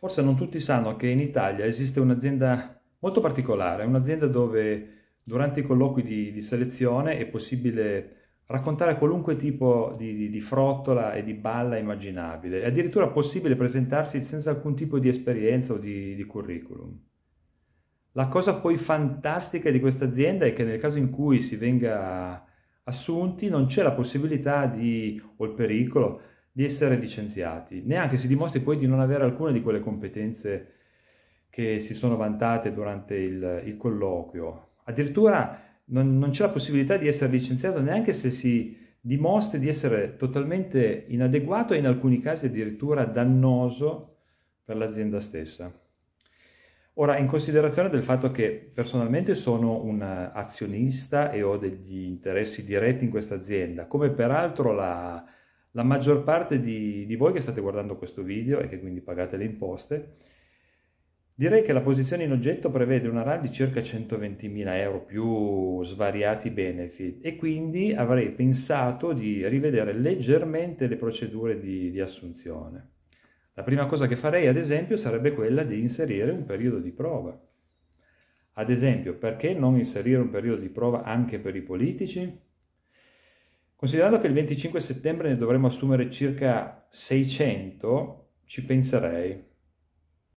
Forse non tutti sanno che in Italia esiste un'azienda molto particolare, un'azienda dove durante i colloqui di, di selezione è possibile raccontare qualunque tipo di, di, di, frottola e di balla immaginabile. È addirittura possibile presentarsi senza alcun tipo di esperienza o di, di curriculum. La cosa poi fantastica di questa azienda è che nel caso in cui si venga assunti non c'è la possibilità di, o il pericolo di essere licenziati, neanche si dimostri poi di non avere alcune di quelle competenze che si sono vantate durante il, il colloquio. Addirittura non, non c'è la possibilità di essere licenziato neanche se si dimostri di essere totalmente inadeguato e in alcuni casi addirittura dannoso per l'azienda stessa. Ora, in considerazione del fatto che personalmente sono un azionista e ho degli interessi diretti in questa azienda, come peraltro la, la maggior parte di, di voi che state guardando questo video e che quindi pagate le imposte, direi che la posizione in oggetto prevede una RAL di circa 120.000 euro più svariati benefit e quindi avrei pensato di rivedere leggermente le procedure di, di assunzione. La prima cosa che farei, ad esempio, sarebbe quella di inserire un periodo di prova. Ad esempio, perché non inserire un periodo di prova anche per i politici? Considerando che il 25 settembre ne dovremo assumere circa 600, ci penserei.